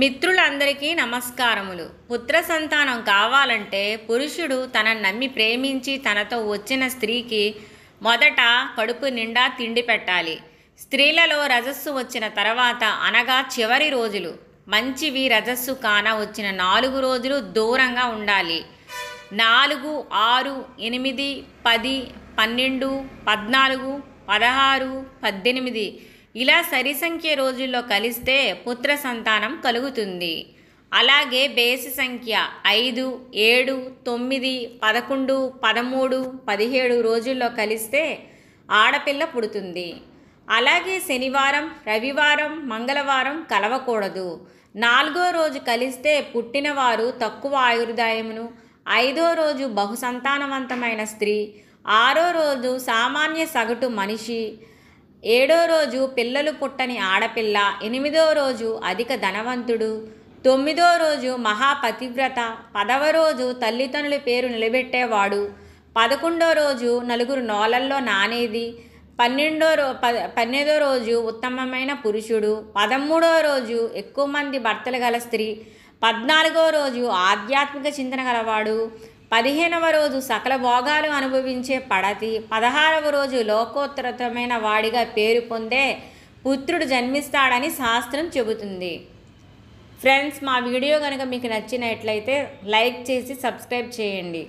మిత్రులందరికీ నమస్కారములు పుత్ర సంతానం కావాలంటే పురుషుడు తనను నమ్మి ప్రేమించి తనతో వచ్చిన స్త్రీకి మొదట కడుపు నిండా తిండి పెట్టాలి స్త్రీలలో రజస్సు వచ్చిన తర్వాత అనగా చివరి రోజులు మంచివి రజస్సు కాన వచ్చిన నాలుగు రోజులు దూరంగా ఉండాలి నాలుగు ఆరు ఎనిమిది పది పన్నెండు పద్నాలుగు పదహారు పద్దెనిమిది ఇలా సరి సంఖ్య రోజుల్లో కలిస్తే పుత్ర సంతానం కలుగుతుంది అలాగే బేసి సంఖ్య ఐదు ఏడు తొమ్మిది పదకొండు పదమూడు పదిహేడు రోజుల్లో కలిస్తే ఆడపిల్ల పుడుతుంది అలాగే శనివారం రవివారం మంగళవారం కలవకూడదు నాలుగో రోజు కలిస్తే పుట్టినవారు తక్కువ ఆయుర్దాయమును ఐదో రోజు బహుసంతానవంతమైన స్త్రీ ఆరో రోజు సామాన్య సగటు మనిషి ఏడో రోజు పిల్లలు పుట్టని ఆడపిల్ల ఎనిమిదో రోజు అధిక ధనవంతుడు తొమ్మిదో రోజు మహాపతివ్రత పదవ రోజు తల్లిదండ్రుల పేరు నిలబెట్టేవాడు పదకొండో రోజు నలుగురు నోలల్లో నానేది పన్నెండో రో పన్నెండో రోజు ఉత్తమమైన పురుషుడు పదమూడో రోజు ఎక్కువ మంది భర్తలు గల స్త్రీ పద్నాలుగో రోజు ఆధ్యాత్మిక చింతన గలవాడు పదిహేనవ రోజు సకల భోగాలు అనుభవించే పడతి పదహారవ రోజు లోకోత్తరమైన వాడిగా పేరు పొందే పుత్రుడు జన్మిస్తాడని శాస్త్రం చెబుతుంది ఫ్రెండ్స్ మా వీడియో కనుక మీకు నచ్చినట్లయితే లైక్ చేసి సబ్స్క్రైబ్ చేయండి